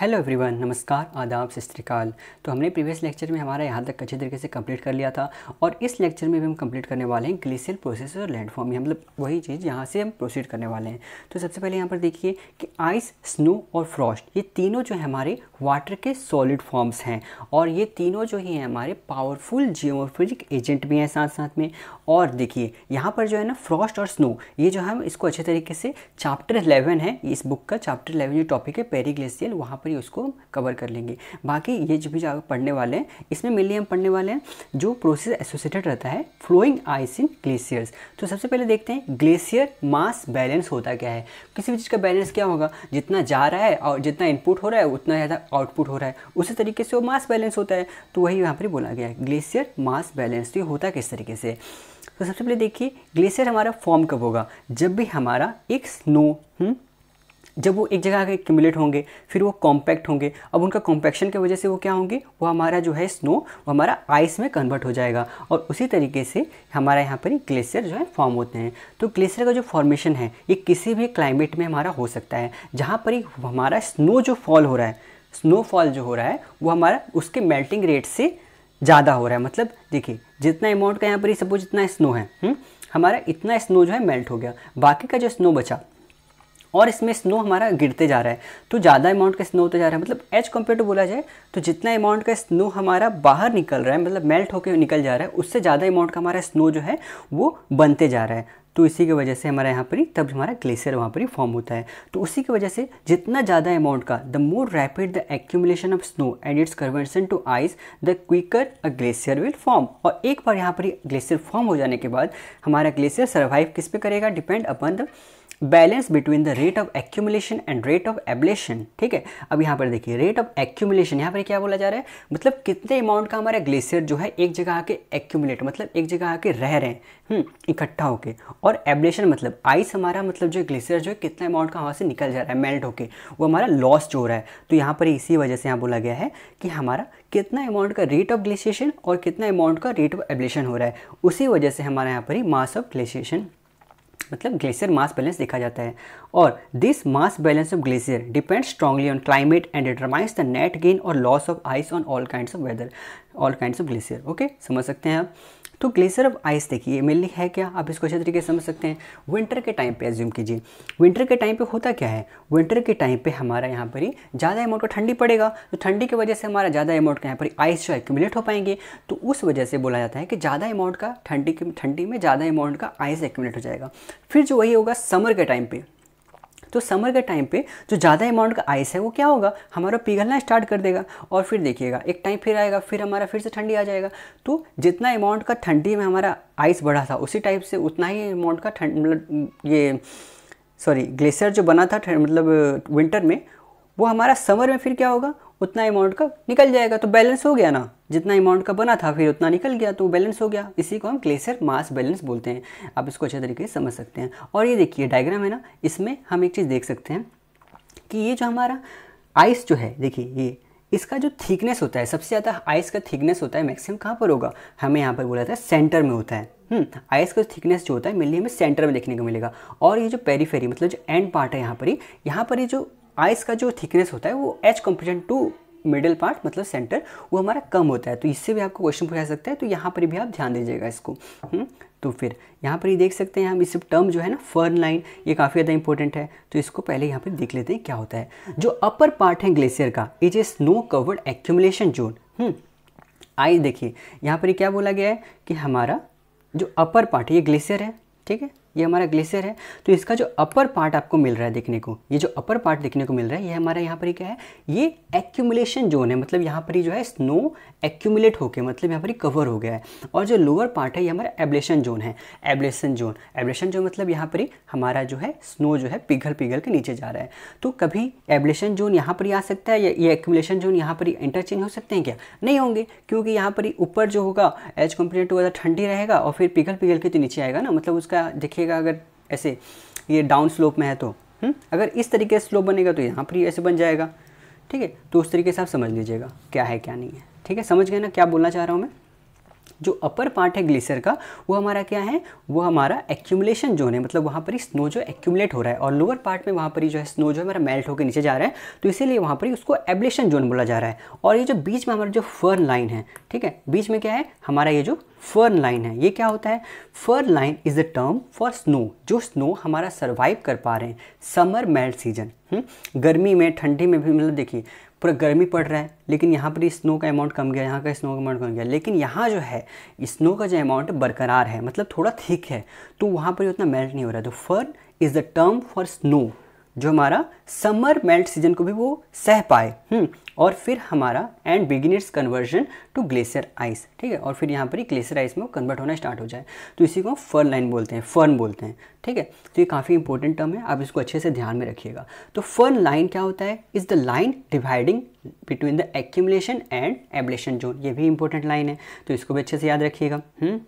Hello everyone नमस्कार आदाब सस्त्रीकाल तो हमने प्रीवियस लेक्चर में हमारा यहाँ तक अच्छे तरीके से कंप्लीट कर लिया था और इस लेक्चर में भी हम कंप्लीट करने वाले हैं ग्लेशियर प्रोसेस और लैंडफॉर्म मतलब वही चीज़ यहाँ से हम प्रोसीड करने वाले हैं तो सबसे पहले यहाँ पर देखिए कि आइस स्नो और फ्रॉस्ट ये तीनों जो है हमारे वाटर के सॉलिड फॉर्म्स हैं और ये तीनों जो ही हैं हमारे पावरफुल जियोफिजिक एजेंट भी हैं साथ साथ में और देखिए यहाँ पर जो है ना फ्रॉस्ट और स्नो ये जो है इसको अच्छे तरीके से चैप्टर इलेवन है इस बुक का चैप्टर इलेवन जो टॉपिक है पेरी ग्लेशियर वहाँ पर ही उसको कवर कर लेंगे बाकी ये जो भी जो पढ़ने वाले हैं इसमें मेनली हम पढ़ने वाले हैं जो प्रोसेस एसोसिएटेड रहता है फ्लोइंग आइस इन ग्लेशियर्स तो सबसे पहले देखते हैं ग्लेशियर मास बैलेंस होता क्या है किसी भी चीज़ का बैलेंस क्या होगा जितना जा रहा है और जितना इनपुट हो रहा है उतना ज़्यादा आउटपुट हो रहा है उसी तरीके से वो मास बैलेंस होता है तो वही यहाँ पर बोला गया है ग्लेशियर मास बैलेंस तो ये होता किस तरीके से तो सबसे पहले देखिए ग्लेशियर हमारा फॉर्म कब होगा जब भी हमारा एक स्नो जब वो एक जगह आगे एक्यूमुलेट होंगे फिर वो कॉम्पैक्ट होंगे अब उनका कॉम्पैक्शन की वजह से वो क्या होंगे वो हमारा जो है स्नो वो हमारा आइस में कन्वर्ट हो जाएगा और उसी तरीके से हमारा यहाँ पर ग्लेशियर जो है फॉर्म होते हैं तो ग्लेशियर का जो फॉर्मेशन है ये किसी भी क्लाइमेट में हमारा हो सकता है जहाँ पर हमारा स्नो जो फॉल हो रहा है स्नोफॉल जो हो रहा है वो हमारा उसके मेल्टिंग रेट से ज़्यादा हो रहा है मतलब देखिए जितना अमाउंट का यहाँ पर सपोज इतना स्नो है हम्म, हमारा इतना स्नो जो है मेल्ट हो गया बाकी का जो स्नो बचा और इसमें स्नो हमारा गिरते जा रहा है तो ज़्यादा अमाउंट का स्नो होते जा रहा है मतलब एज कम्पेयर टू बोला जाए तो जितना अमाउंट का स्नो हमारा बाहर निकल रहा है मतलब मेल्ट होकर निकल जा रहा है उससे ज़्यादा अमाउंट का हमारा स्नो जो है वो बनते जा रहा है तो इसी की वजह से हमारा यहाँ पर ही तब हमारा ग्लेशियर वहाँ पर ही फॉर्म होता है तो उसी की वजह से जितना ज़्यादा अमाउंट का the more rapid the accumulation of snow and its conversion to ice the quicker a glacier will form और एक बार यहाँ पर ग्लेशियर फॉर्म हो जाने के बाद हमारा ग्लेशियर सर्वाइव किस पे करेगा depend upon the balance between the rate of accumulation and rate of ablation ठीक है अब यहाँ पर देखिए रेट ऑफ एक्यूमुलेशन यहाँ पर क्या बोला जा रहा है मतलब कितने अमाउंट का हमारा ग्लेशियर जो है एक जगह आके एक्यूमुलेट मतलब एक जगह आके रह रहे हैं हम्म, इकट्ठा होके और एबलेशन मतलब आइस हमारा मतलब जो ग्लेशियर जो है कितना अमाउंट का वहाँ से निकल जा रहा है मेल्ट होके वो हमारा लॉस जो हो रहा है तो यहाँ पर इसी वजह से यहाँ बोला गया है कि हमारा कितना अमाउंट का रेट ऑफ ग्लेशिएशन और कितना अमाउंट का रेट ऑफ एबलेशन हो रहा है उसी वजह से हमारा यहाँ पर ही मास ऑफ ग्लेशिएशन मतलब ग्लेशियर मास बैलेंस देखा जाता है और this mass balance of glacier depend strongly on climate and determines the net gain और loss of ice on all kinds of weather all kinds of glacier okay समझ सकते हैं आप तो ग्लेसर ऑफ आइस देखिए मेनली है क्या आप इसको अच्छे तरीके से समझ सकते हैं विंटर के टाइम पे एज्यूम कीजिए विंटर के टाइम पे होता क्या है विंटर के टाइम पे हमारा यहाँ पर ही ज़्यादा अमाउंट का ठंडी पड़ेगा तो ठंडी की वजह से हमारा ज़्यादा अमाउंट का यहाँ पर आइस जो एक्यूमुलेट हो पाएंगे तो उस वजह से बोला जाता है कि ज़्यादा अमाउंट का ठंडी की ठंडी में ज़्यादा अमाउंट का आइस एक्यूमुलेट हो जाएगा फिर जो वही होगा समर के टाइम पर तो समर के टाइम पे जो ज़्यादा अमाउंट का आइस है वो क्या होगा हमारा पिघलना स्टार्ट कर देगा और फिर देखिएगा एक टाइम फिर आएगा फिर हमारा फिर से ठंडी आ जाएगा तो जितना अमाउंट का ठंडी में हमारा आइस बढ़ा था उसी टाइप से उतना ही अमाउंट का ठंड मतलब ये सॉरी ग्लेशियर जो बना था मतलब विंटर में वो हमारा समर में फिर क्या होगा उतना अमाउंट का निकल जाएगा तो बैलेंस हो गया ना जितना अमाउंट का बना था फिर उतना निकल गया तो बैलेंस हो गया इसी को हम ग्लेशियर मास बैलेंस बोलते हैं आप इसको अच्छे तरीके से समझ सकते हैं और ये देखिए डायग्राम है ना इसमें हम एक चीज़ देख सकते हैं कि ये जो हमारा आइस जो है देखिए ये इसका जो थिकनेस होता है सबसे ज़्यादा आइस का थिकनेस होता है मैक्सिमम कहाँ पर होगा हमें यहाँ पर बोला था सेंटर में होता है आइस हम्म, का थिकनेस जो होता है मिलने हमें सेंटर में देखने को मिलेगा और ये जो पेरीफेरी मतलब जो एंड पार्ट है यहाँ पर ही यहाँ पर ये जो आइस का जो थिकनेस होता है वो H competent to middle part मतलब सेंटर वो हमारा कम होता है तो इससे भी आपको क्वेश्चन पूछा सकता है तो यहाँ पर भी आप ध्यान दीजिएगा इसको हुँ? हम्म, तो फिर यहाँ पर ये देख सकते हैं हम इस टर्म जो है ना फर्न लाइन ये काफ़ी ज़्यादा इंपॉर्टेंट है तो इसको पहले यहाँ पर देख लेते हैं क्या होता है जो अपर पार्ट है ग्लेशियर का is a snow covered accumulation zone ice देखिए यहाँ पर क्या बोला गया है कि हमारा जो अपर पार्ट ये ग्लेशियर है ठीक है ये हमारा ग्लेशियर है तो इसका जो अपर पार्ट आपको मिल रहा है देखने को ये जो अपर पार्ट देखने को मिल रहा है ये हमारा यहाँ पर ही क्या है ये एक्यूमुलेशन जोन है मतलब यहाँ पर ही जो है स्नो एक्यूमुलेट होके मतलब यहाँ पर ही कवर हो गया है और जो लोअर पार्ट है ये हमारा एब्लेशन जोन है एब्लेशन जोन एब्लेशन जोन मतलब यहाँ पर ही हमारा जो है स्नो जो है पिघल पिघल के नीचे जा रहा है तो कभी एब्लेशन जोन यहाँ पर ही आ सकता है या ये एक्यूमुलेशन जोन यहाँ पर ही इंटरचेंज हो सकते हैं क्या नहीं होंगे क्योंकि यहाँ पर ही ऊपर जो होगा एज कंपेयर टू ज़्यादा ठंडी रहेगा और फिर पिघल पिघल के तो नीचे आएगा ना मतलब उसका देखिएगा बनेगा अगर ऐसे ये डाउन स्लोप में है तो हुँ? हम्म? अगर इस तरीके से स्लोप बनेगा तो यहाँ पर ही ऐसे बन जाएगा ठीक है तो उस तरीके से आप समझ लीजिएगा क्या है क्या नहीं है ठीक है समझ गए ना क्या बोलना चाह रहा हूँ मैं जो अपर पार्ट है ग्लेशियर का वो हमारा क्या है वो हमारा एक्यूमुलेशन जोन है मतलब वहाँ पर ही स्नो जो एक्यूमुलेट हो रहा है और लोअर पार्ट में वहाँ पर ही जो है स्नो जो है हमारा मेल्ट होकर नीचे जा रहा है तो इसीलिए वहाँ पर ही उसको एब्लेशन जोन बोला जा रहा है और ये जो बीच में हमारा जो फर्न लाइन है ठीक है बीच में क्या है हमारा ये जो फर्न लाइन है ये क्या होता है firn line is a term for snow जो स्नो हमारा सर्वाइव कर पा रहे हैं समर मेल्ट सीजन गर्मी में ठंडी में भी मतलब देखिए पूरा गर्मी पड़ रहा है लेकिन यहाँ पर स्नो का अमाउंट कम गया यहाँ का स्नो का अमाउंट कम गया लेकिन यहाँ जो है स्नो का जो अमाउंट बरकरार है मतलब थोड़ा थिक है तो वहाँ पर उतना मेल्ट नहीं हो रहा है तो firn is the term for snow जो हमारा समर मेल्ट सीजन को भी वो सह पाए हम्म, और फिर हमारा and beginners conversion to glacier ice ठीक है और फिर यहाँ पर ही ग्लेशियर आइस में कन्वर्ट होना स्टार्ट हो जाए तो इसी को फर लाइन बोलते हैं फर्न बोलते हैं ठीक है तो ये काफ़ी इंपॉर्टेंट टर्म है आप इसको अच्छे से ध्यान में रखिएगा तो फर्न लाइन क्या होता है is the line dividing between the accumulation and ablation zone ये भी इंपॉर्टेंट लाइन है तो इसको भी अच्छे से याद रखिएगा हम्म,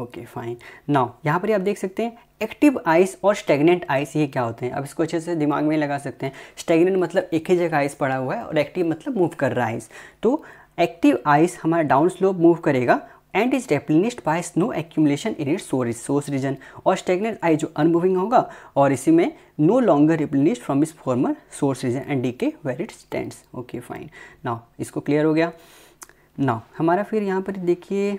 ओके फाइन नाउ यहाँ पर आप देख सकते हैं एक्टिव आइस और स्टेगनेंट आइस ये क्या होते हैं अब इसको अच्छे से दिमाग में लगा सकते हैं स्टेगनेंट मतलब एक ही जगह आइस पड़ा हुआ है और एक्टिव मतलब मूव कर रहा है आइस तो एक्टिव आइस हमारा डाउन स्लोप मूव करेगा and is replenished by snow accumulation in it source source region और स्टेगनेंट आइस जो अनमूविंग होगा और इसी में no longer replenished from is former source region and decay where it stand okay fine now इसको clear हो गया now हमारा फिर यहाँ पर देखिए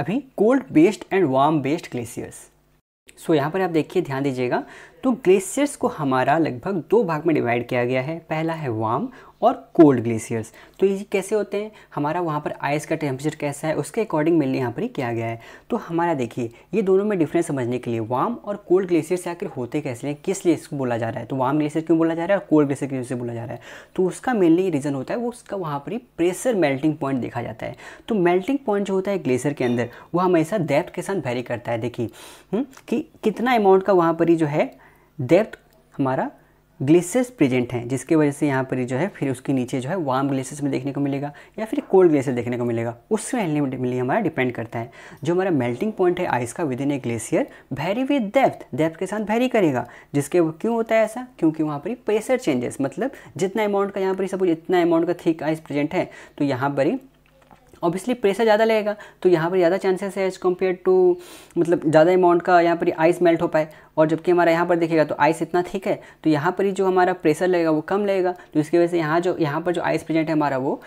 अभी cold based and warm based glaciers so यहाँ पर आप देखिए ध्यान दीजिएगा तो ग्लेशियर्स को हमारा लगभग दो भाग में डिवाइड किया गया है पहला है वार्म और कोल्ड ग्लेशियर्स तो ये कैसे होते हैं हमारा वहाँ पर आइस का टेम्परेचर कैसा है उसके अकॉर्डिंग मेनली यहाँ पर ही किया गया है तो हमारा देखिए ये दोनों में डिफरेंस समझने के लिए वार्म और कोल्ड ग्लेशियर्स आखिर होते कैसे हैं किस लिए इसको बोला जा रहा है तो वार्म ग्लेशियर क्यों बोला जा रहा है और कोल्ड ग्लेशियर क्यों से बोला जा रहा है तो उसका मेनली रीज़न होता है वो उसका वहाँ पर ही प्रेशर मेल्टिंग पॉइंट देखा जाता है तो मेल्टिंग पॉइंट जो होता है ग्लेशियर के अंदर वो हमेशा डेप्थ के साथ वेरी करता है देखिए हम्म, कि कितना अमाउंट का वहाँ पर ही जो है डेप्थ हमारा ग्लेशियर्स प्रेजेंट हैं जिसके वजह से यहाँ पर जो है फिर उसके नीचे जो है वार्म ग्लेशियर्स में देखने को मिलेगा या फिर कोल्ड ग्लेशियर देखने को मिलेगा उसमें मिली हमारा डिपेंड करता है जो हमारा मेल्टिंग पॉइंट है आइस का within a glacier vary with depth depth के साथ वेरी करेगा जिसके क्यों होता है ऐसा क्योंकि वहाँ पर प्रेशर चेंजेस मतलब जितना अमाउंट का यहाँ पर सपोज इतना अमाउंट का थिक आइस प्रेजेंट है तो यहाँ पर ही ऑब्वियसली प्रेशर ज़्यादा लगेगा तो यहाँ पर ज़्यादा चांसेस है एज़ कम्पेयर टू मतलब ज़्यादा अमाउंट का यहाँ पर आइस मेल्ट हो पाए और जबकि हमारा यहाँ पर देखेगा तो आइस इतना थिक है तो यहाँ पर ही जो हमारा प्रेशर लगेगा वो कम लगेगा तो इसकी वजह से यहाँ जो यहाँ पर जो आइस प्रेजेंट है हमारा वो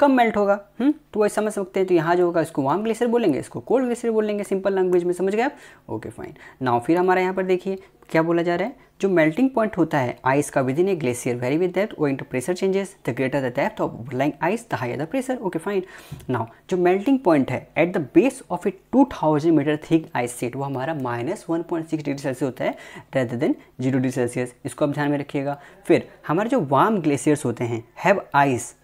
कम मेल्ट होगा हुँ? हम्म, तो वही समझ सकते हैं तो यहाँ जो होगा इसको वार्म ग्लेशियर बोलेंगे इसको कोल्ड ग्लेशियर बोलेंगे सिंपल लैंग्वेज में समझ गए आप ओके फाइन नाउ फिर हमारा यहाँ पर देखिए क्या बोला जा रहा है जो मेल्टिंग पॉइंट होता है आइस का within a glacier vary with depth owing to pressure changes the greater the depth of lying ice the higher the pressure okay fine now जो मेल्टिंग पॉइंट है at the base of a two thousand metre thick ice sheet वो हमारा minus one point six degree Celsius होता है rather than zero degree Celsius इसको आप ध्यान में रखिएगा फिर हमारे जो वार्म ग्लेशियर्स होते हैं have hmm, ice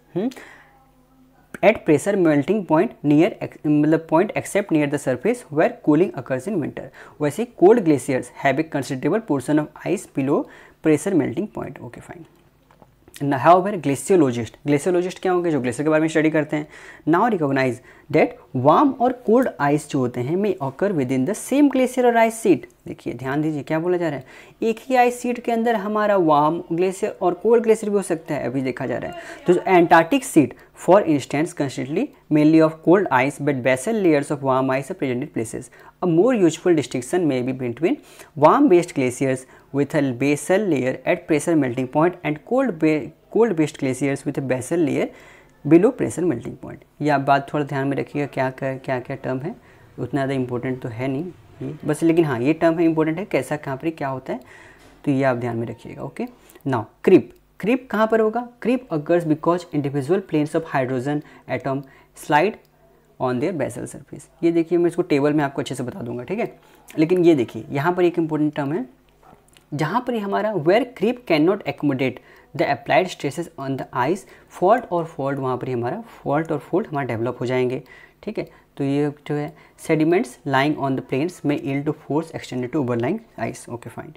at pressure melting point near मतलब point except near the surface where cooling occurs in winter वैसे cold glaciers have a considerable portion of ice below pressure melting point okay fine now where glaciologist glaciologist क्या होंगे जो glacier के बारे में study करते हैं नाउ रिकोगनाइज डेट वार्म और कोल्ड आइस जो होते हैं may occur within the same glacier और आइस सीट देखिए ध्यान दीजिए क्या बोला जा रहा है एक ही आइस सीट के अंदर हमारा वार्म ग्लेशियर और कोल्ड ग्लेशियर भी हो सकता है अभी देखा जा रहा है तो Antarctic sheet for instance constantly mainly of cold ice but basal layers of warm ice are presented places a more useful distinction may be between warm based glaciers with a basal layer at pressure melting point and cold cold based glaciers with a basal layer below pressure melting point ये आप बात थोड़ा ध्यान में रखिएगा क्या क्या क्या क्या टर्म है उतना ज़्यादा इंपॉर्टेंट तो है नहीं ये बस लेकिन हाँ ये टर्म है इंपॉर्टेंट है कैसा कहाँ पर क्या होता है तो ये आप ध्यान में रखिएगा ओके नाउ क्रिप क्रिप कहाँ पर होगा creep occurs because individual planes of hydrogen atom slide on their basal surface ये देखिए मैं इसको टेबल में आपको अच्छे से बता दूंगा ठीक है लेकिन ये देखिए यहाँ पर एक इम्पोर्टेंट टर्म है जहाँ पर हमारा where creep can not accommodate the applied stresses on the ice fault और फॉल्ट वहाँ पर ही हमारा फॉल्ट और फोल्ट हमारा डेवलप हो जाएंगे ठीक है तो ये जो है sediments lying on the planes में ill to force extended to overlying ice okay fine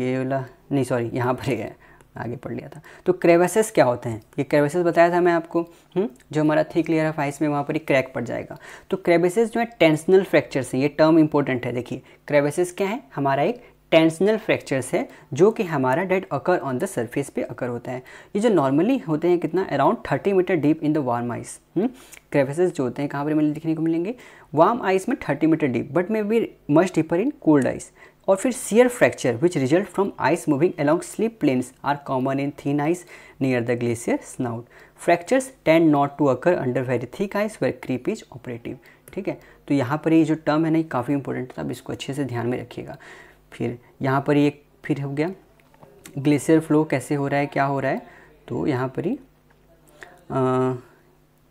ये वाला नहीं सॉरी यहाँ पर है आगे पढ़ लिया था तो क्रेवेसेस क्या होते हैं ये क्रेवेसेस बताया था मैं आपको हुँ? हम्म? जो हमारा थिक लेयर ऑफ आइस में वहाँ पर ही क्रैक पड़ जाएगा तो क्रेवेसेस जो है टेंशनल फ्रैक्चर्स हैं ये टर्म इंपॉर्टेंट है देखिए क्रेवेसेस क्या है हमारा एक टेंशनल फ्रैक्चर्स है जो कि हमारा that occur on the surface पे अकर होता है ये जो नॉर्मली होते हैं कितना around thirty metre deep in the warm ice crevasses जो होते हैं कहाँ पर मिले दिखने को मिलेंगे वार्म आइस में thirty metre deep but may be much deeper in cold ice और फिर shear fracture which result from ice moving along slip planes are common in thin ice near the glacier snout fractures tend not to occur under very thick ice where creep is operative ठीक है तो यहाँ पर ये जो term है ना ये काफ़ी इंपॉर्टेंट था आप इसको अच्छे से ध्यान में रखिएगा फिर यहाँ पर ये फिर हो गया ग्लेशियर फ्लो कैसे हो रहा है क्या हो रहा है तो यहाँ पर ही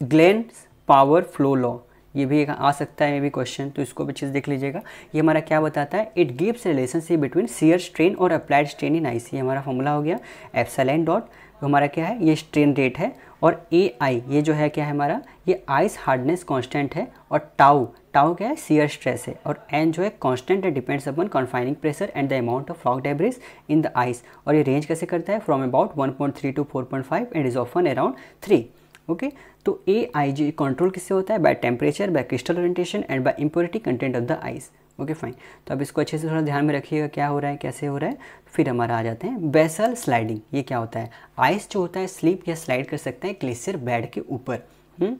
ग्लैन पावर फ्लो लॉ ये भी एक आ सकता है ये भी क्वेश्चन तो इसको भी चीज़ देख लीजिएगा ये हमारा क्या बताता है it gives relationship between shear strain और अप्लाइड स्ट्रेन इन आईसी हमारा फॉर्मूला हो गया एप्सलाइन डॉट तो हमारा क्या है ये स्ट्रेन रेट है और ए आई ये जो है क्या है हमारा ये आइस हार्डनेस कांस्टेंट है और टाउ टाउ क्या है सीयर स्ट्रेस है और एन जो है कांस्टेंट है depends upon confining pressure and the amount of rock debris in the ice और ये रेंज कैसे करता है from about 1.3 to 4.5 and is often around three okay तो ए आई जी कंट्रोल किससे होता है by temperature by crystal orientation and by impurity content of the ice okay fine तो अब इसको अच्छे से थोड़ा ध्यान में रखिएगा क्या हो रहा है कैसे हो रहा है फिर हमारा आ जाते हैं बेसल स्लाइडिंग ये क्या होता है आइस जो होता है स्लीप या स्लाइड कर सकते हैं ग्लेशियर बेड के ऊपर हम्म?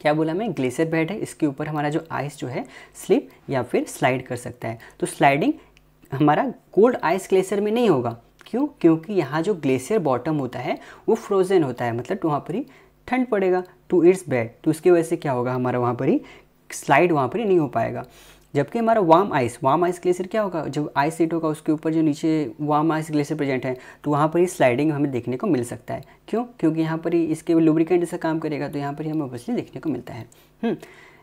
क्या बोला मैं ग्लेशियर बेड है इसके ऊपर हमारा जो आइस जो है स्लिप या फिर स्लाइड कर सकता है तो स्लाइडिंग हमारा कोल्ड आइस ग्लेशियर में नहीं होगा क्यों क्योंकि यहाँ जो ग्लेशियर बॉटम होता है वो फ्रोजन होता है मतलब वहाँ पर ही ठंड पड़ेगा टू इट्स बेड तो उसकी वजह से क्या होगा हमारा वहाँ पर ही स्लाइड वहाँ पर ही नहीं हो पाएगा जबकि हमारा वाम आइस वाम आइस ग्लेशियर क्या होगा जब आइस सीट होगा उसके ऊपर जो नीचे वाम आइस ग्लेशियर प्रेजेंट है तो वहाँ पर ही स्लाइडिंग हमें देखने को मिल सकता है क्यों क्योंकि यहाँ पर ही इसके लुब्रिकेंट जैसा काम करेगा तो यहाँ पर ही हमें ओबियसली देखने को मिलता है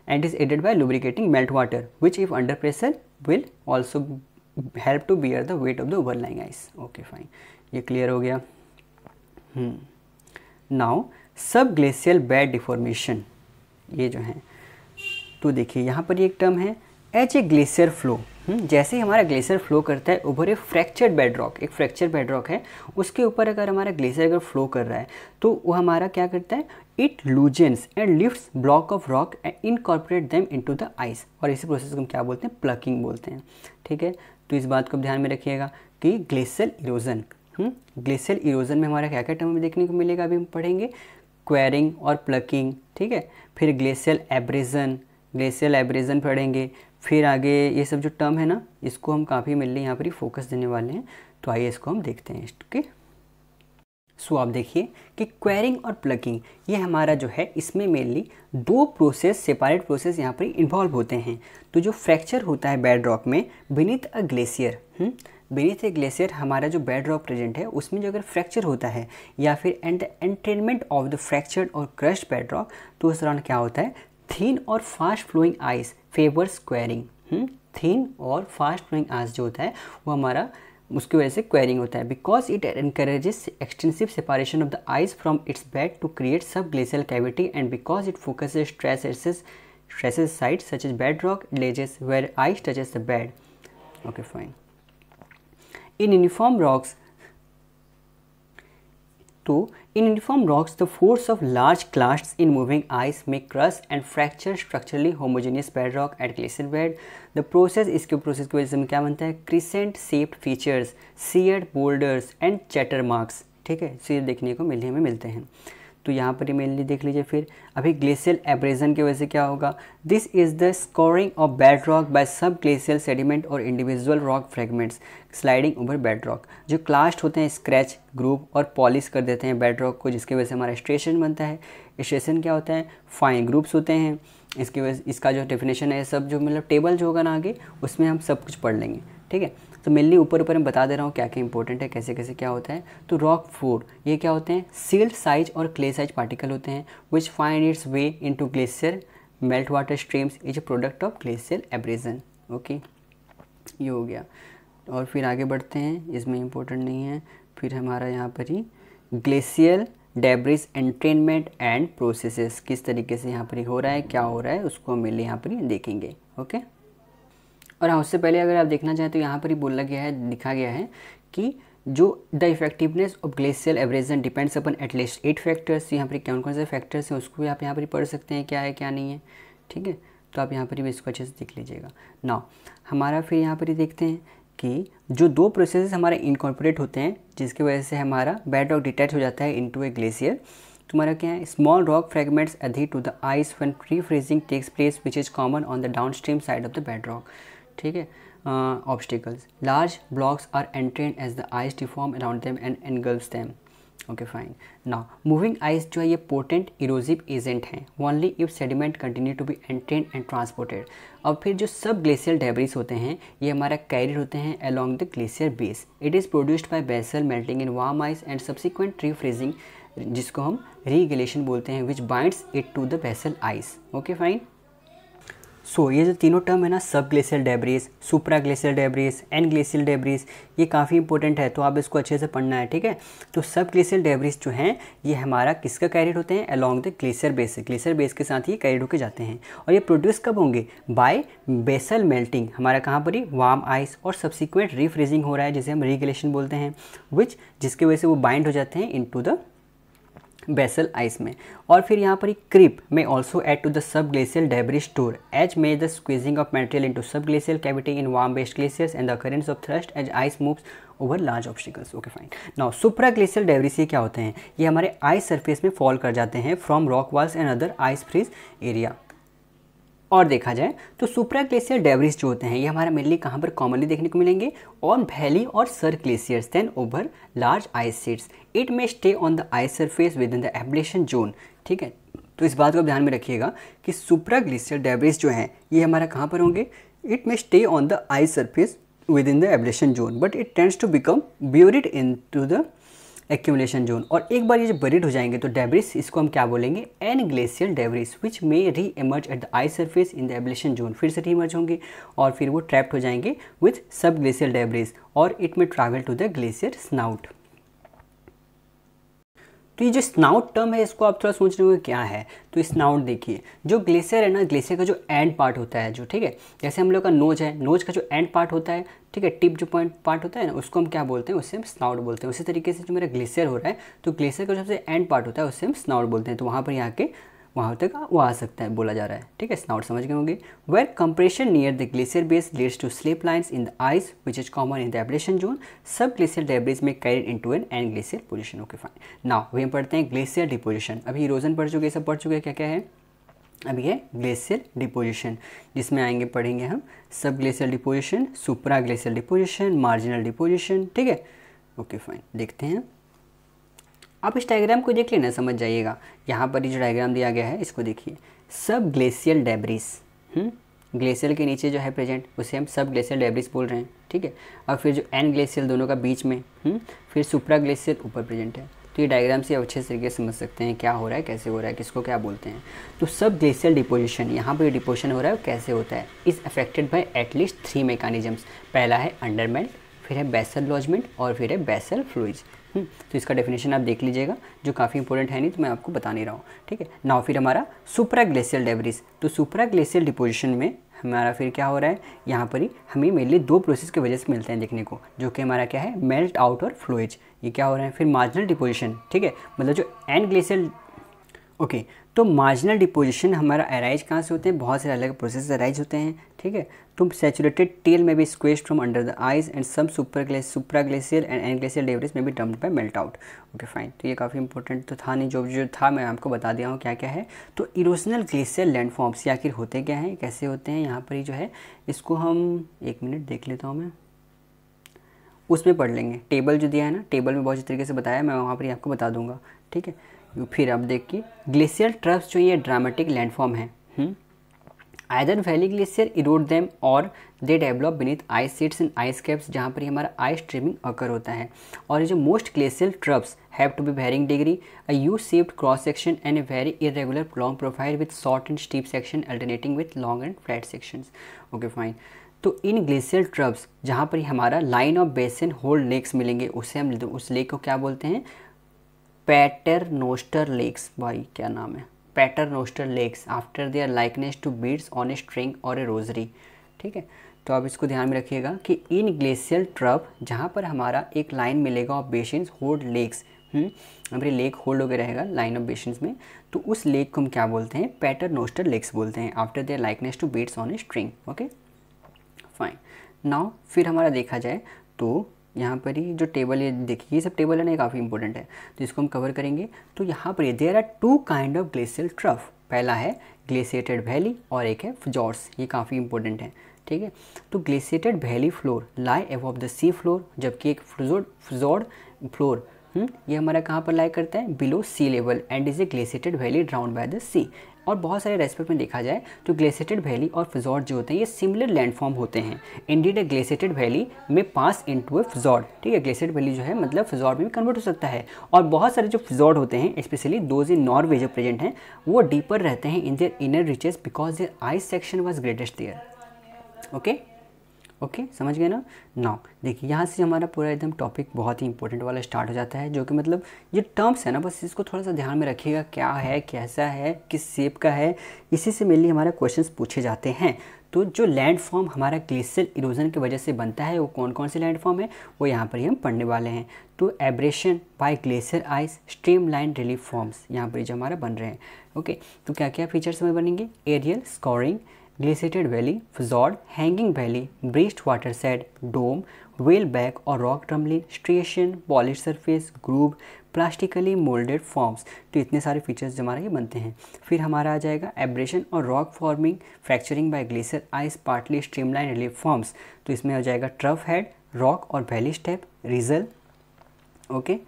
and is aided by lubricating melt water which if under pressure will also help to bear the weight of the overlying ice okay fine ये क्लियर हो गया नाउ सब ग्लेशियल बेड डिफॉर्मेशन ये जो है तो देखिए यहाँ पर एक टर्म है एच ए ग्लेशियर फ्लो जैसे ही हमारा ग्लेशियर फ्लो करता है ओवर एक फ्रैक्चर्ड बेडरॉक एक फ्रैक्चर बेडरॉक है उसके ऊपर अगर हमारा ग्लेशियर अगर फ्लो कर रहा है तो वो हमारा क्या करता है it loosens and lifts block of rock and incorporate them into the ice और इसी प्रोसेस को हम क्या बोलते हैं प्लकिंग बोलते हैं ठीक है तो इस बात को ध्यान में रखिएगा कि ग्लेशियल इरोजन ग्लेशियल इरोजन में हमारा क्या क्या टर्म देखने को मिलेगा अभी हम पढ़ेंगे क्वेरिंग और प्लकिंग ठीक है फिर ग्लेशियल एब्रेजन ग्लेशियल एब्रेजन पढ़ेंगे फिर आगे ये सब जो टर्म है ना इसको हम काफ़ी मिलने यहाँ पर ही फोकस देने वाले हैं तो आइए इसको हम देखते हैं ओके सो so, आप देखिए कि क्वेरिंग और प्लगिंग ये हमारा जो है इसमें मेनली दो प्रोसेस सेपरेट प्रोसेस यहाँ पर इन्वॉल्व होते हैं तो जो फ्रैक्चर होता है बेड रॉक में beneath a glacier beneath a glacier हमारा जो बेड रॉक प्रेजेंट है उसमें जो अगर फ्रैक्चर होता है या फिर and entrainment of the fractured और क्रश्ड बेड रॉक तो उस दौरान क्या होता है थीन और fast flowing ice favour squaring hmm, thin और फास्ट ग्रोइंग आज जो होता है वो हमारा उसकी वजह से क्वेरिंग होता है because it encourages extensive separation of the ice from its bed to create subglacial cavity and because it focus stresses stresses sites such as bedrock where where touch touches the bed okay fine in uniform rocks तो In uniform rocks, the force of large clasts in moving ice may crust and fracture structurally homogeneous bedrock at glacier bed. The process इसके process की वजह से क्या बनता है crescent shaped features sheared boulders and chatter marks ठीक है सो ये देखने को मिलने में मिलते हैं तो यहाँ पर मेनली देख लीजिए फिर अभी ग्लेशियल एब्रेजन की वजह से क्या होगा this is the scouring of bedrock by subglacial sediment और individual rock fragments sliding over bedrock जो क्लास्ट होते हैं स्क्रैच ग्रूप और पॉलिश कर देते हैं बेड रॉक को जिसकी वजह से हमारा स्टेशन बनता है स्टेशन क्या होता है फाइन ग्रुप्स होते हैं इसकी वजह इसका जो डेफिनेशन है सब जो मतलब टेबल जो होगा ना आगे उसमें हम सब कुछ पढ़ लेंगे ठीक है तो मेनली ऊपर ऊपर मैं बता दे रहा हूँ क्या क्या इंपॉर्टेंट है कैसे कैसे क्या होता है तो रॉक फोर ये क्या होते हैं सील्ड साइज और क्ले साइज पार्टिकल होते हैं which find its way into glacier melt water streams is a product of glacier abrasion okay ये हो गया और फिर आगे बढ़ते हैं इसमें इंपॉर्टेंट नहीं है फिर हमारा यहाँ पर ही glacial debris entrainment and processes किस तरीके से यहाँ पर हो रहा है क्या हो रहा है उसको हम मिले यहाँ पर देखेंगे ओके okay? और हाँ उससे पहले अगर आप देखना चाहें तो यहाँ पर ही बोला गया है लिखा गया है कि जो the effectiveness of glacial abrasion depends upon at least eight factors यहाँ पर कौन कौन से फैक्टर्स हैं उसको भी आप यहाँ पर पढ़ सकते हैं क्या है क्या नहीं है ठीक है तो आप यहाँ पर भी इसको अच्छे से देख लीजिएगा ना हमारा फिर यहाँ पर ही देखते हैं कि जो दो प्रोसेस हमारे इनकॉर्पोरेट होते हैं जिसकी वजह से हमारा बैड रॉक डिटैच हो जाता है इनटू ए ग्लेशियर तुम्हारा क्या है small rock fragments adhere to the ice when refreezing takes place which is common on the downstream side of the bedrock ठीक है obstacles large blocks are entrained as the ice deform around them and engulfs them okay fine ना moving ice जो है ये potent erosive agent हैं only if sediment continue to be entrained and transported और फिर जो सब ग्लेशियर डेबरीज होते हैं ये हमारा कैरियर होते हैं along the glacier base it is produced by basal melting in warm ice and subsequent refreezing जिसको हम रीगलेशन बोलते हैं which binds it to the basal ice okay fine so so, ये जो तीनों टर्म है ना subglacial debris supraglacial debris and glacial debris ये काफ़ी इंपॉर्टेंट है तो आप इसको अच्छे से पढ़ना है ठीक है तो सब ग्लेशियल डेब्रीज जो हैं ये हमारा किसका कैरियर होते हैं along the glacier base glacier base के साथ ही कैरियर होकर जाते हैं और ये प्रोड्यूस कब होंगे बाय बेसल मेल्टिंग हमारा कहाँ पर ही वार्म आइस और सब्सिक्वेंट रिफ्रीजिंग हो रहा है जिसे हम रीगलेशन बोलते हैं विच जिसकी वजह से वो बाइंड हो जाते हैं इन द बेसल आइस में और फिर यहाँ पर एक क्रिप में also add to the subglacial debris store as may the squeezing of material into subglacial cavity in warm based glaciers and the currents of thrust as ice moves over large obstacles okay fine now supraglacial debris क्या होते हैं ये हमारे ice surface में fall कर जाते हैं from rock walls and other ice free area और देखा जाए तो सुप्रा ग्लेशियर डेब्रिस जो होते हैं ये हमारा मेनली कहाँ पर कॉमनली देखने को मिलेंगे ऑन वैली और cirque glaciers than over large ice sheets it may stay on the ice surface within the ablation zone ठीक है तो इस बात को ध्यान में रखिएगा कि सुप्रा ग्लेशियर डेब्रिस जो हैं ये हमारा कहाँ पर होंगे it may stay on the ice surface within the ablation zone but it tends to become buried into the accumulation zone और एक बार ये जब बरीड हो जाएंगे तो डेब्रिस इसको हम क्या बोलेंगे N glacial debris which may reemerge at the ice surface in the ablation zone फिर से री इमर्ज होंगे और फिर वो ट्रैप्ड हो जाएंगे विथ सब ग्लेशियल डेब्रिस और it may travel to the glacier snout तो ये जो स्नाउट टर्म है इसको आप थोड़ा सोच रहे हो क्या है तो स्नाउट देखिए जो ग्लेशियर है ना ग्लेशियर का जो एंड पार्ट होता है जो ठीक है जैसे हम लोग का नोज है नोज का जो एंड पार्ट होता है ठीक है टिप जो पॉइंट पार्ट होता है ना उसको हम क्या बोलते हैं उससे हम स्नाउट बोलते हैं उसी तरीके से जो मेरा ग्लेशियर हो रहा है तो ग्लेशियर का जो सबसे एंड पार्ट होता है उससे हम स्नाउट बोलते हैं तो वहाँ पर यहाँ के वहाँ तक वो आ सकता है बोला जा रहा है ठीक है स्नाउट समझ गए होंगे where compression near the glacier base leads to slip lines in the ice which is common in the zone sub glacier debris may carry into an englacial position okay fine ना हम पढ़ते हैं glacier deposition अभी erosion पढ़ चुके सब पढ़ चुके हैं क्या क्या है अभी है ग्लेशियर डिपोजिशन जिसमें आएंगे पढ़ेंगे हम sub glacier deposition supra glacier deposition marginal deposition ठीक है ओके फाइन देखते हैं आप इस डायग्राम को देख लेना समझ जाइएगा यहाँ पर ये जो डायग्राम दिया गया है इसको देखिए सब ग्लेशियल डेब्रिस ग्लेशियल के नीचे जो है प्रेजेंट उसे हम सब ग्लेशियल डेब्रिस बोल रहे हैं ठीक है और फिर जो एन ग्लेशियल दोनों का बीच में हुँ? हम्म? फिर सुप्रा ग्लेशियल ऊपर प्रेजेंट है तो ये डायग्राम से अच्छे तरीके से समझ सकते हैं क्या हो रहा है कैसे हो रहा है किसको क्या बोलते हैं तो सब ग्लेशियल डिपोजिशन यहाँ पर डिपोजिशन हो रहा है कैसे होता है is affected by at least three mechanisms पहला है अंडरमेल्ट फिर है बेसल लॉजमेंट और फिर है बेसल फ्लूज हम्म, तो इसका डेफिनेशन आप देख लीजिएगा जो काफ़ी इंपॉर्टेंट है नहीं तो मैं आपको बता नहीं रहा हूँ ठीक है नाउ फिर हमारा सुपरा ग्लेशियल डेबरीज तो सुपरा ग्लेशियल डिपोजिशन में हमारा फिर क्या हो रहा है यहाँ पर ही हमें मेनली दो प्रोसेस की वजह से मिलते हैं देखने को जो कि हमारा क्या है मेल्ट आउट और फ्लोएज ये क्या हो रहा है फिर मार्जिनल डिपोजिशन ठीक है मतलब जो एंड ग्लेशियल ओके तो मार्जिनल डिपोजिशन हमारा अराइज कहाँ से होते हैं बहुत सारे अलग प्रोसेस अराइज होते हैं ठीक है तो saturated till may be squeezed from under the ice and some super ग्लेस supra glacier and englacial debris may be dump by melt out okay fine तो ये काफ़ी इंपॉर्टेंट तो था नहीं जो जो था मैं आपको बता दिया हूँ क्या क्या है तो इरोजनल ग्लेशियर लैंडफॉर्म्स आखिर होते क्या हैं कैसे होते हैं यहाँ पर ही जो है इसको हम एक मिनट देख लेता हूँ मैं उसमें पढ़ लेंगे टेबल जो दिया है ना टेबल में बहुत अच्छे तरीके से बताया मैं वहाँ पर ही आपको बता दूंगा ठीक है फिर अब देखिए ग्लेशियर ट्रब्स जो ये ड्रामेटिक लैंडफॉर्म है either valley glacier erode them और they develop beneath ice sheets and ice caps जहाँ पर हमारा आइस ट्रिमिंग अकर होता है और ये जो most glacial troughs have to be varying degree a U shaped cross section and a very irregular long profile with short and steep section alternating with long and flat section okay fine तो in glacier troughs जहाँ पर हमारा line of basin hold lakes मिलेंगे उसे हम उस lake को क्या बोलते हैं पैटर नोस्टर लेक्स भाई क्या नाम है paternoster lakes after their likeness to beads on a string और ए रोजरी ठीक है तो आप इसको ध्यान में रखिएगा कि इन ग्लेशियल ट्रब जहाँ पर हमारा एक लाइन मिलेगा ऑफ बेशंस होल्ड लेक्स हमारे लेक होल्ड हो गया रहेगा लाइन ऑफ बेशंस में तो उस लेक को हम क्या बोलते हैं पैटर नोस्टर लेक्स बोलते हैं after their likeness to beads on a string okay fine now फिर हमारा देखा जाए तो यहाँ पर ही जो टेबल ये देखिए ये सब टेबल है ना काफ़ी इंपॉर्टेंट है तो इसको हम कवर करेंगे तो यहाँ पर there are two kind of glacial trough पहला है ग्लेशिएटेड वैली और एक है जॉर्स ये काफ़ी इंपॉर्टेंट है ठीक है तो glaciated valley floor lie of the sea floor जबकि एक फ्रजोड फ्जोड फ्लोर ये हमारा कहाँ पर लाई करता है below sea level and is a glaciated valley drowned by the sea और बहुत सारे रेस्पेक्ट में देखा जाए तो ग्लेसेटेड वैली और फिजॉर्ड जो होते हैं ये सिमिलर लैंडफॉर्म होते हैं इंडीड ए ग्लेसेटेड वैली में पास इन टू ए फिजॉर्ड ठीक है ग्लेसेड वैली जो है मतलब फिजॉर्ड में भी कन्वर्ट हो सकता है और बहुत सारे जो फिजॉर्ड होते हैं स्पेशली दोज इन नॉर्वे जो प्रेजेंट हैं वो डीपर रहते हैं in their inner reaches because their ice section was greatest there okay okay okay, समझ गए ना नाउ देखिए यहाँ से हमारा पूरा एकदम टॉपिक बहुत ही इंपॉर्टेंट वाला स्टार्ट हो जाता है जो कि मतलब ये टर्म्स है ना बस इसको थोड़ा सा ध्यान में रखिएगा क्या है कैसा है किस शेप का है इसी से मेनली हमारे क्वेश्चंस पूछे जाते हैं तो जो लैंड फॉर्म हमारा ग्लेशियल इरोजन की वजह से बनता है वो कौन कौन से लैंड फॉर्म है वो यहाँ पर ही हम पढ़ने वाले हैं तो abrasion by glacier ice streamline relief forms यहाँ पर जो हमारा बन रहे हैं ओके okay, तो क्या क्या फीचर्स हमें बनेंगे areal scouring glaciated valley fjord hanging valley breached watershed dome whaleback और rock drumlin striation polish surface groove plastically moulded forms तो इतने सारे फीचर्स हमारे ये बनते हैं फिर हमारा आ जाएगा एब्रेशन और rock forming fracturing by glacier ice partly streamline relief forms तो इसमें हो जाएगा ट्रफ हेड रॉक और वैली स्टेप रिजल ओके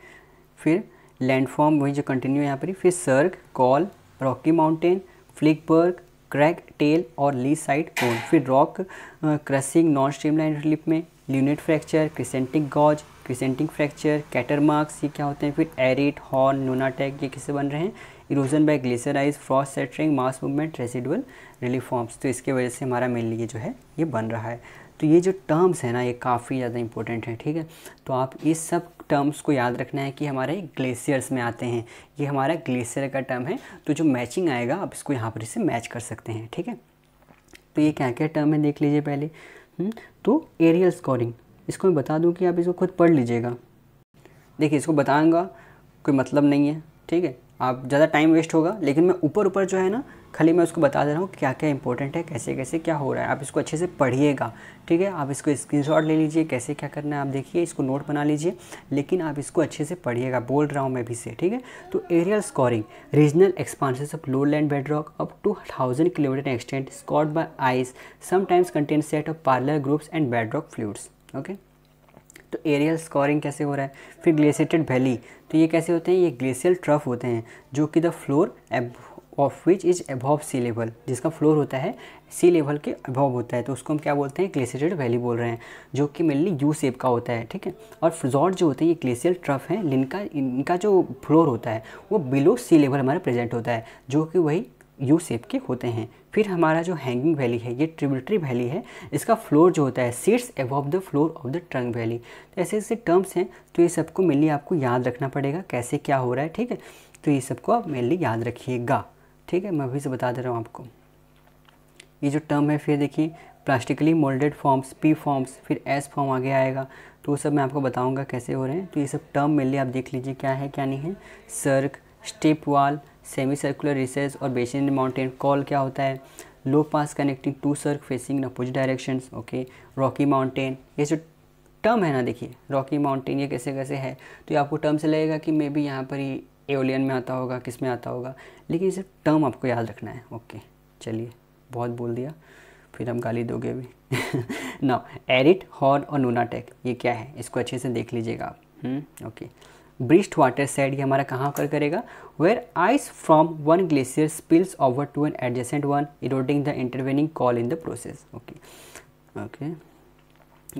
फिर लैंडफॉर्म वही जो कंटिन्यू है यहाँ पर फिर सर्ग कॉल रॉकी माउंटेन फ्लिकबर्ग क्रैक टेल और ली साइड कोन फिर rock crushing non streamline relief में lunate fracture crescentic gouge crescentic fracture chatter marks ये क्या होते हैं फिर एरिट हॉर्न नोनाटैक ये किससे बन रहे हैं erosion by glacier ice frost shattering mass movement residual relief forms तो इसके वजह से हमारा मेनली लिए जो है ये बन रहा है तो ये जो टर्म्स है ना ये काफ़ी ज़्यादा इंपॉर्टेंट है ठीक है तो आप इस सब टर्म्स को याद रखना है कि हमारे ग्लेशियर्स में आते हैं ये हमारा ग्लेशियर का टर्म है तो जो मैचिंग आएगा आप इसको यहाँ पर इसे मैच कर सकते हैं ठीक है तो ये क्या क्या टर्म है देख लीजिए पहले हुँ? हम्म, तो एरियल स्कोरिंग इसको मैं बता दूँ कि आप इसको खुद पढ़ लीजिएगा देखिए इसको बताऊँगा कोई मतलब नहीं है ठीक है आप ज़्यादा टाइम वेस्ट होगा लेकिन मैं ऊपर ऊपर जो है ना खाली मैं उसको बता दे रहा हूँ क्या क्या इंपॉर्टेंट है कैसे कैसे क्या हो रहा है आप इसको अच्छे से पढ़िएगा ठीक है आप इसको स्क्रीनशॉट ले लीजिए कैसे क्या करना है आप देखिए इसको नोट बना लीजिए लेकिन आप इसको अच्छे से पढ़िएगा बोल रहा हूँ मैं भी से ठीक है तो areal scouring regional expanse of lower land bedrock up to thousand kilometre extent scoured by ice sometimes contain set of parallel grooves and bedrock flutes okay तो एरियल स्कोरिंग कैसे हो रहा है फिर ग्लेसिएटेड वैली तो ये कैसे होते हैं ये ग्लेशियल ट्रफ होते हैं जो कि the floor of which is above sea level जिसका फ्लोर होता है सी लेवल के अबव होता है तो उसको हम क्या बोलते हैं ग्लेशियटेड वैली बोल रहे हैं जो कि मेनली यू सेप का होता है ठीक है और फ्जॉट जो होते हैं ये ग्लेशियल ट्रफ हैं इनका इनका जो फ्लोर होता है वो बिलो सी लेवल हमारा प्रेजेंट होता है जो कि वही यू सेप के होते हैं फिर हमारा जो हैंगिंग वैली है ये ट्रिबुलट्री वैली है इसका फ्लोर जो होता है sits above the floor of the trunk valley तो ऐसे ऐसे टर्म्स हैं तो ये सबको मेनली आपको याद रखना पड़ेगा कैसे क्या हो रहा है ठीक है तो ये सबको आप मेनली याद रखिएगा ठीक है मैं अभी से बता दे रहा हूँ आपको ये जो टर्म है फिर देखिए plastically moulded forms P forms फिर एस फॉर्म आगे आएगा तो वो सब मैं आपको बताऊंगा कैसे हो रहे हैं तो ये सब टर्म लिए आप देख लीजिए क्या है क्या नहीं है cirque step wall semicircular recess और बेसिन माउंटेन कॉल क्या होता है low pass connecting two cirque facing in opposite direction okay rocky mountain ये जो टर्म है ना देखिए रॉकी माउंटेन ये कैसे कैसे है तो ये आपको टर्म से लगेगा कि मे बी यहाँ पर ही एवलियन में आता होगा किस में आता होगा लेकिन सिर्फ टर्म आपको याद रखना है ओके चलिए बहुत बोल दिया फिर हम गाली दोगे भी ना एरिट हॉर्न और नूनाटेक ये क्या है इसको अच्छे से देख लीजिएगा आप ओके ब्रिस्ट वाटर सेड ये हमारा कहाँ कर करेगा where ice from one glacier spills over to an adjacent one eroding the intervening col in the process okay okay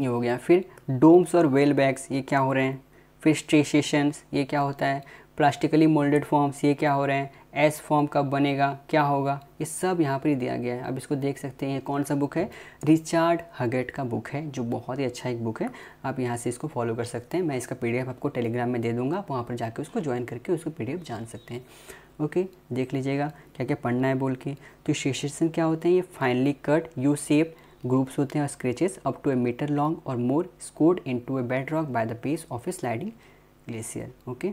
ये हो गया फिर डोम्स और वेल बैग्स ये क्या हो रहे हैं फिर स्ट्रेशेशंस ये क्या होता है प्लास्टिकली मोल्डेड फॉर्म्स ये क्या हो रहे हैं एस फॉर्म कब बनेगा क्या होगा ये सब यहाँ पर ही दिया गया है अब इसको देख सकते हैं कौन सा बुक है रिचार्ड हगेट का बुक है जो बहुत ही अच्छा एक बुक है आप यहाँ से इसको फॉलो कर सकते हैं मैं इसका पी आपको टेलीग्राम में दे दूँगा आप वहाँ पर जाकर उसको ज्वाइन करके उसको पी जान सकते हैं ओके देख लीजिएगा क्या क्या पढ़ना है बोल के तो शेषन क्या होते हैं ये finely cut U shaped grooves होते हैं और scratches up to a metre long और more scored into a bedrock by the base of a sliding glacier okay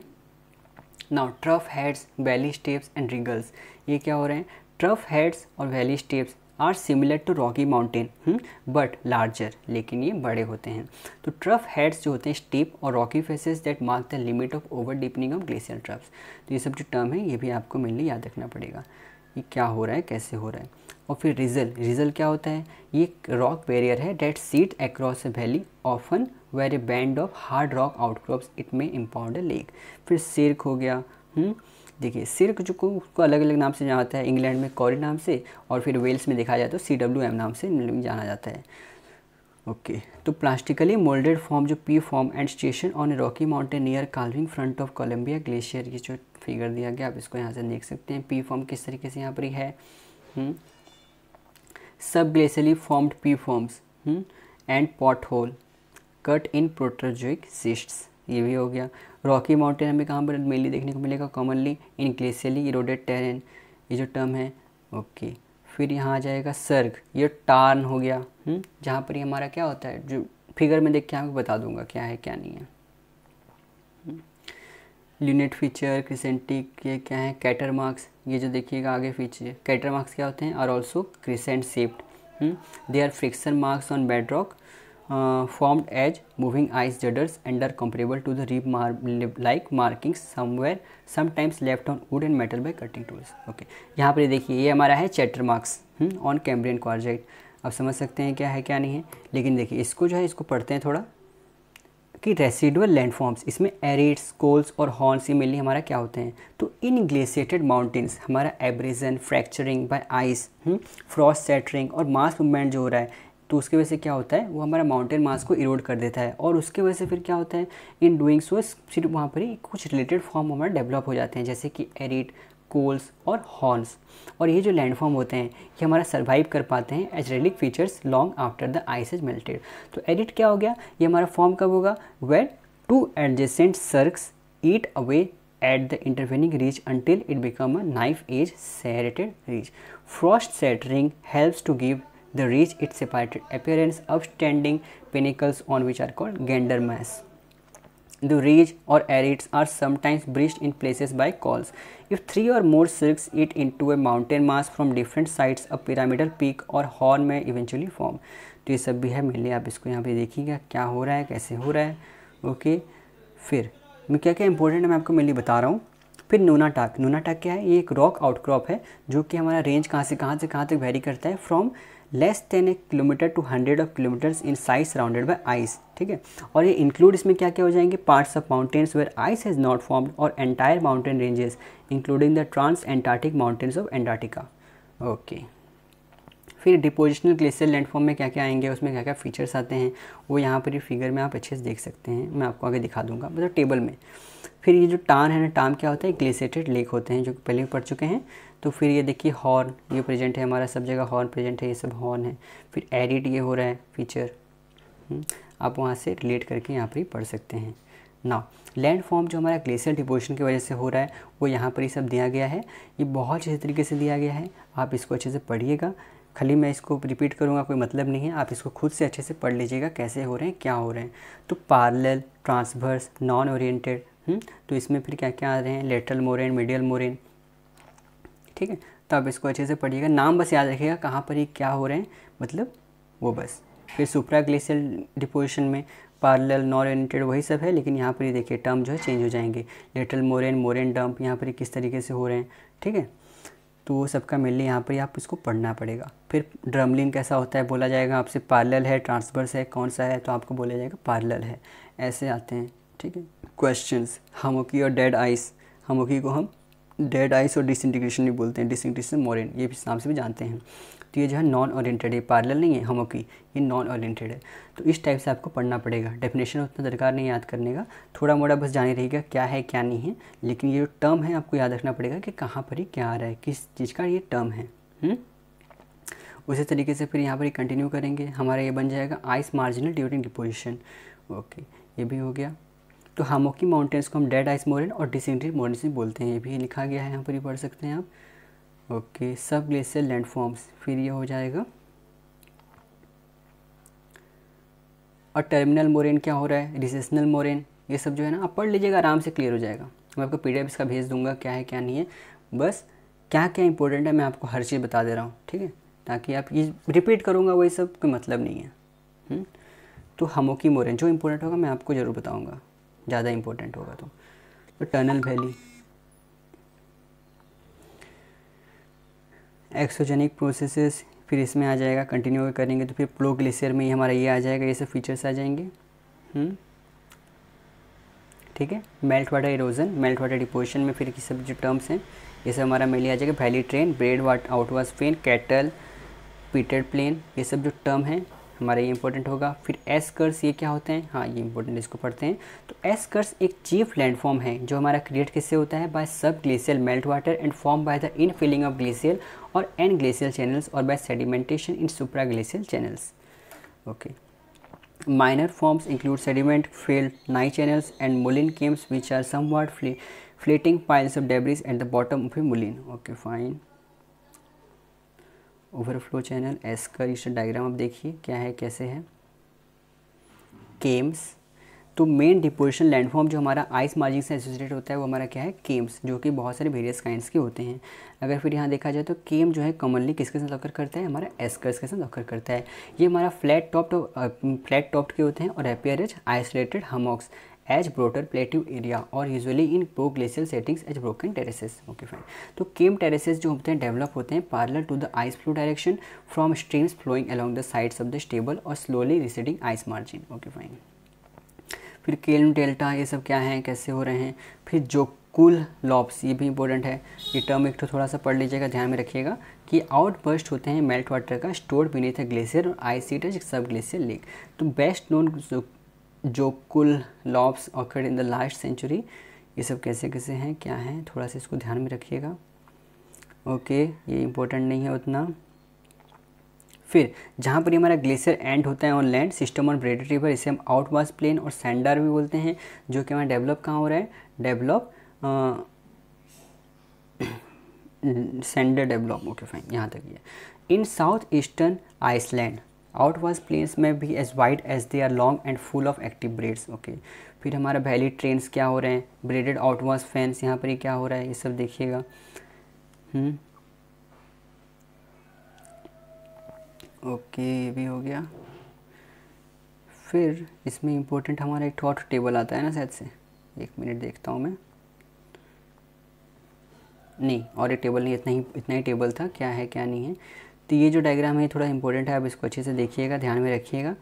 now trough heads valley steps and riegels ये क्या हो रहे हैं trough heads और valley steps are similar to rocky mountain but larger लेकिन ये बड़े होते हैं तो ट्रफ हेड्स जो होते हैं स्टेप और rocky faces that mark the limit of overdeepening of glacier troughs तो ये सब जो टर्म है ये भी आपको मेनली याद रखना पड़ेगा ये क्या हो रहा है कैसे हो रहा है और फिर रिजल रिजल क्या होता है ये रॉक बैरियर है that sits across a valley often where a band of hard rock outcrops it may impound lake फिर सिर्क हो गया हम्म, देखिए सिर्क जो को उसको अलग अलग नाम से जाना जाता है इंग्लैंड में कॉरी नाम से और फिर वेल्स में देखा जाए तो सी डब्ल्यू एम नाम से जाना जाता है ओके okay. तो प्लास्टिकली मोल्डेड फॉर्म जो P form and striation on a rocky mountain near calving front of Columbia glacier ये जो फिगर दिया गया आप इसको यहाँ से देख सकते हैं पी फॉर्म किस तरीके से यहाँ पर है hmm, subglacially formed P forms hmm, and pothole cut in Proterozoic schists ये भी हो गया रॉकी माउंटेन हमें कहाँ पर मेनली देखने को मिलेगा commonly in glacially eroded terrain ये जो टर्म है ओके फिर यहाँ आ जाएगा सर्ग ये टार्न हो गया हम्म, जहाँ पर ये हमारा क्या होता है जो फिगर में देख के आपको बता दूंगा क्या है क्या नहीं है हम्म, लिनेट फीचर क्रिसेंटिक ये क्या है कैटर मार्क्स ये जो देखिएगा आगे फीचर कैटर मार्क्स क्या होते हैं और also crescent shaped they are friction marks on bedrock formed formed as moving ice judders and are comparable to the rib mar like markings somewhere sometimes left on wood and metal by cutting tools okay यहाँ पर देखिए ये हमारा है chatter marks on Cambrian quartzite आप समझ सकते हैं क्या है क्या नहीं है लेकिन देखिए इसको जो है इसको पढ़ते हैं थोड़ा कि रेसिडुअल लैंडफॉर्म्स इसमें एरिड्स कोल्स और हॉर्न्स ही मेनली हमारा क्या होते हैं तो इन ग्लेशिएटेड माउंटेन्स हमारा abrasion fracturing by ice frost shattering और मास मूवमेंट जो हो रहा है तो उसकी वजह से क्या होता है वो हमारा माउंटेन मास को इरोड कर देता है और उसके वजह से फिर क्या होता है इन डूइंग सो सिर्फ वहाँ पर ही कुछ रिलेटेड फॉर्म हमारे डेवलप हो जाते हैं जैसे कि एरिड कोल्स और हॉर्न्स और ये जो लैंडफॉर्म होते हैं ये हमारा सर्वाइव कर पाते हैं as relic features long after the ice is melted तो एरिट क्या हो गया ये हमारा फॉर्म कब होगा where two adjacent cirques eat away at the intervening ridge until it become a knife edge serrated ridge frost shattering helps to give They reach its separated appearance, upstanding pinnacles on which are called gander mass. The ridge or arits are sometimes breached in places by cols. If three or more cirques eat into a mountain mass from different sides, a pyramidal peak और horn में eventually form तो ये सब भी है mainly आप इसको यहाँ पे देखिएगा क्या हो रहा है कैसे हो रहा है ओके फिर मैं क्या क्या इंपॉर्टेंट है मैं आपको मेनली बता रहा हूँ फिर नूनाटाक नूनाटाक क्या है ये एक रॉक आउटक्रॉप है जो कि हमारा रेंज कहाँ से कहाँ से कहाँ तक वेरी करता है from less than a kilometre to hundred of kilometres in size surrounded by ice ठीक है और ये इंक्लूड इसमें क्या क्या हो जाएंगे parts of mountains where ice has not formed और entire mountain ranges including the trans Antarctic mountains of Antarctica okay फिर डिपोजिशनल ग्लेशियर लैंडफॉर्म में क्या क्या आएंगे उसमें क्या क्या फीचर्स आते हैं वो यहाँ पर ये फिगर में आप अच्छे से देख सकते हैं मैं आपको आगे दिखा दूंगा मतलब टेबल में फिर ये जो टान है ना टाम क्या होता है ग्लेशिएटेड लेक होते हैं जो पहले पढ़ चुके हैं तो फिर ये देखिए हॉर्न ये प्रेजेंट है हमारा सब जगह हॉर्न प्रेजेंट है ये सब हॉर्न है फिर एडिट ये हो रहा है फीचर हम्म, आप वहाँ से रिलेट करके यहाँ पर ही पढ़ सकते हैं ना लैंड फॉर्म जो हमारा ग्लेशियर डिपोजिशन की वजह से हो रहा है वो यहाँ पर ही सब दिया गया है ये बहुत अच्छे तरीके से दिया गया है आप इसको अच्छे से पढ़िएगा खाली मैं इसको रिपीट करूँगा कोई मतलब नहीं है आप इसको खुद से अच्छे से पढ़ लीजिएगा कैसे हो रहे हैं क्या हो रहे हैं तो पार्लल ट्रांसवर्स नॉन ओरिएंटेड तो इसमें फिर क्या क्या आ रहे हैं लेटरल मोरेन मिडियल मोरेन ठीक है तो आप इसको अच्छे से पढ़िएगा नाम बस याद रखिएगा कहाँ पर ये क्या हो रहे हैं मतलब वो बस फिर सुप्राग्लेशियल डिपोजिशन में पार्लल नॉन ओरिएंटेड वही सब है लेकिन यहाँ पर ये देखिए टर्म जो है चेंज हो जाएंगे लेटल मोरेन मोरेन डम्प यहाँ पर किस तरीके से हो रहे हैं ठीक है तो वो सबका मिलने यहाँ पर आप इसको पढ़ना पड़ेगा फिर ड्रमलिन कैसा होता है बोला जाएगा आपसे पार्लल है ट्रांसवर्स है कौन सा है तो आपको बोला जाएगा पार्लल है ऐसे आते हैं ठीक है क्वेश्चंस हमोकी और डेड आइस हमोकी को हम डेड आइस और डिसइंटीग्रेशन भी बोलते हैं डिसइंटीग्रेशन मोरिन ये भी नाम से भी जानते हैं तो ये जो है नॉन ओरिएंटेड है पार्लर नहीं है हमों की ये नॉन ओरिएंटेड है तो इस टाइप से आपको पढ़ना पड़ेगा डेफिनेशन उतना दरकार नहीं याद करने का थोड़ा मोड़ा बस जाने रहेगा क्या है क्या नहीं है लेकिन ये जो टर्म है आपको याद रखना पड़ेगा कि कहाँ पर ही क्या आ रहा है किस चीज़ का ये टर्म है हम्म? उसी तरीके से फिर यहाँ पर कंटिन्यू करेंगे हमारा ये बन जाएगा ice marginal during deposition okay ये भी हो गया तो हामोकी माउंटेन्स को हम डेड आइस मोरेन और डिसेंट्री मोरेन से बोलते हैं ये भी लिखा गया है यहाँ पर ही पढ़ सकते हैं आप ओके सब ग्लेशियर लैंडफॉर्म्स फिर ये हो जाएगा और टर्मिनल मोरेन क्या हो रहा है रिसेशनल मोरेन ये सब जो है ना आप पढ़ लीजिएगा आराम से क्लियर हो जाएगा मैं आपको पी इसका भेज दूंगा क्या है क्या नहीं है बस क्या क्या इंपॉर्टेंट है मैं आपको हर चीज़ बता दे रहा हूँ ठीक है ताकि आप ये रिपीट करूँगा वही सब कोई मतलब नहीं है हुँ? हम्म, तो हमोकी मोरेन जो इम्पोर्टेंट होगा मैं आपको ज़रूर बताऊँगा ज़्यादा इम्पोर्टेंट होगा तो, टनल वैली एक्सोजेनिक प्रोसेसेस फिर इसमें आ जाएगा कंटिन्यू करेंगे तो फिर प्लो ग्लेशियर में ही हमारा ये आ जाएगा ये सब फीचर्स आ जाएंगे हम्म। ठीक है melt water erosion melt water deposition में फिर ये सब जो टर्म्स हैं ये सब हमारा मेले आ जाएगा valley train braided outwash fan kettle pitted plain ये सब जो टर्म हैं हमारा ये इंपॉर्टेंट होगा फिर एस कर्स ये क्या होते हैं हाँ ये इंपॉर्टेंट इसको पढ़ते हैं तो एस कर्स एक चीफ लैंडफॉर्म है जो हमारा क्रिएट किससे होता है by subglacial melt water and form by the infilling of glacial और एन ग्लेशियल चैनल्स और by sedimentation in supraglacial channels okay minor forms include sediment filled Nye channels and moulin kames which are some what flattening piles of debris at the bottom of a moulin okay fine overflow channels का इस diagram आप देखिए क्या है कैसे है Kemps तो main deposition landform जो हमारा आइस मार्जिन से एसोसिएटेड होता है वो हमारा क्या है केम्स जो कि बहुत सारे वेरियस काइंड्स के होते हैं अगर फिर यहाँ देखा जाए तो केम जो है कॉमनली किसके साथ ऑकर करता है हमारा एस्कर्स के साथ ऑकर करता है ये हमारा फ्लैट टॉप फ्लैट टॉप के होते हैं और appear as isolated hummocks as broader प्लेटिव एरिया और usually in proglacial settings as broken terraces okay fine तो केम टेरेसेस जो होते हैं डेवलप होते हैं parallel to the ice flow direction from streams flowing along the sides of the stable और slowly receding ice margin okay fine फिर kame delta ये सब क्या हैं कैसे हो रहे हैं फिर जो कुल लॉब्स ये भी इंपॉर्टेंट है ये टर्म एक तो थोड़ा सा पढ़ लीजिएगा ध्यान में रखिएगा कि आउटबर्स्ट होते हैं मेल्ट वाटर का स्टोर था ग्लेशियर और ice sheet sub glacier lake तो best known jokulhlaups occurred in the last century ये सब कैसे कैसे हैं क्या हैं थोड़ा सा इसको ध्यान में रखिएगा ओके ये इम्पोर्टेंट नहीं है उतना फिर जहाँ पर हमारा ग्लेशियर एंड होता है on land system on braided river इसे हम आउटवास प्लेन और सैंडार भी बोलते हैं जो कि हमारा डेवलप कहाँ हो रहा है develop sandur develop okay fine यहाँ तक ये in south eastern Iceland outwash plains में भी as wide as they are long and full of active braids okay फिर हमारा वैली ट्रेन्स क्या हो रहे हैं ब्रेडेड आउटवर्स फैंस यहाँ पर ही क्या हो रहा है ये सब देखिएगा ओके हम्म। ये भी हो गया फिर इसमें इम्पोर्टेंट हमारा एक थॉट टेबल आता है ना शायद से एक मिनट देखता हूँ मैं नहीं और एक टेबल नहीं इतना ही इतना ही टेबल था क्या है क्या नहीं है तो ये जो डायग्राम है थोड़ा इंपॉर्टेंट है आप इसको अच्छे से देखिएगा ध्यान में रखिएगा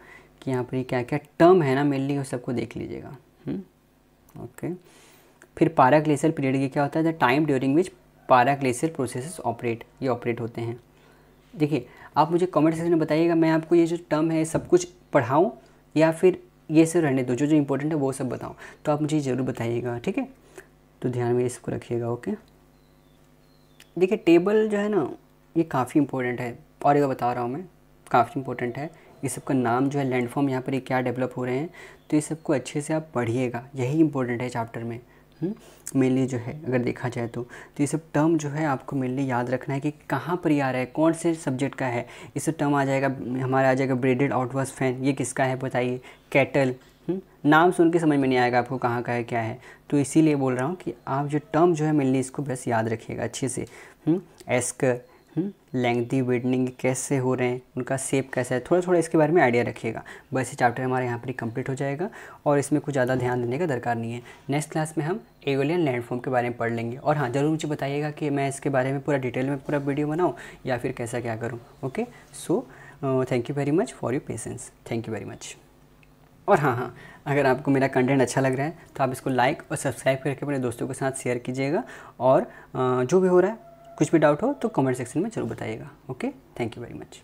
कि यहाँ पर क्या क्या टर्म है ना मेनली वो सबको देख लीजिएगा ओके हम्म, फिर पारा पाराग्लेशियल पीरियड ये क्या होता है the time during which para paraglacial processes operate ये ऑपरेट होते हैं देखिए आप मुझे कमेंट सेक्शन में बताइएगा मैं आपको ये जो टर्म है सब कुछ पढ़ाऊँ या फिर ये सब रहने दो जो जो इम्पोर्टेंट है वो सब बताऊँ तो आप मुझे ज़रूर बताइएगा ठीक है तो ध्यान में इसको रखिएगा ओके देखिए टेबल जो है ना ये काफ़ी इंपॉर्टेंट है और एक बता रहा हूँ मैं काफ़ी इंपॉर्टेंट है ये सबका नाम जो है लैंडफॉर्म यहाँ पर ये क्या डेवलप हो रहे हैं तो ये सबको अच्छे से आप पढ़िएगा यही इंपॉर्टेंट है चैप्टर में हम्म, मेनली जो है अगर देखा जाए तो तो ये सब टर्म जो है आपको मेनली याद रखना है कि कहाँ पर ये आ रहा है कौन से सब्जेक्ट का है ये सब टर्म आ जाएगा हमारा आ जाएगा ब्रेडेड आउटवर्स फैन ये किसका है बताइए कैटल हम्म, नाम सुन के समझ में नहीं आएगा आपको कहाँ का है क्या है तो इसीलिए बोल रहा हूँ कि आप जो टर्म जो है मेनली इसको बस याद रखिएगा अच्छे से हम्म, एस्कर लेंथी हम्म, वेडनिंग कैसे हो रहे हैं उनका सेप कैसा है थोड़ा थोड़ा इसके बारे में आइडिया रखिएगा बस ये चैप्टर हमारे यहाँ पर कंप्लीट हो जाएगा और इसमें कुछ ज़्यादा ध्यान देने का दरकार नहीं है नेक्स्ट क्लास में हम एगोलियन लैंडफॉर्म के बारे में पढ़ लेंगे और हाँ ज़रूर मुझे बताइएगा कि मैं इसके बारे में पूरा डिटेल में पूरा वीडियो बनाऊँ या फिर कैसा क्या करूँ okay so thank you very much for your patience thank you very much और हाँ हाँ अगर आपको मेरा कंटेंट अच्छा लग रहा है तो आप इसको लाइक और सब्सक्राइब करके अपने दोस्तों के साथ शेयर कीजिएगा और जो भी हो रहा है कुछ भी डाउट हो तो कमेंट सेक्शन में जरूर बताइएगा okay thank you very much